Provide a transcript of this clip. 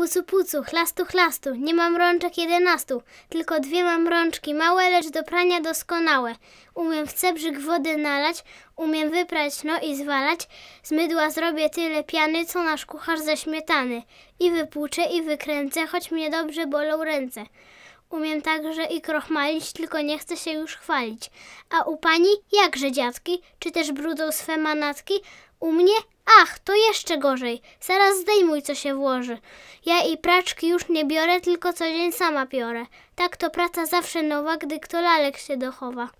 Pucu pucu, chlastu chlastu, nie mam rączek jedenastu, tylko dwie mam rączki małe, lecz do prania doskonałe. Umiem w cebrzyk wody nalać, umiem wyprać no i zwalać, z mydła zrobię tyle piany, co nasz kucharz ze śmietany. I wypłuczę i wykręcę, choć mnie dobrze bolą ręce. Umiem także i krochmalić, tylko nie chcę się już chwalić. A u pani jakże dziadki, czy też brudą swe manatki? U mnie Ach, to jeszcze gorzej. Zaraz zdejmuj, co się włoży. Ja i praczki już nie biorę, tylko co dzień sama piorę. Tak to praca zawsze nowa, gdy kto lalek się dochowa.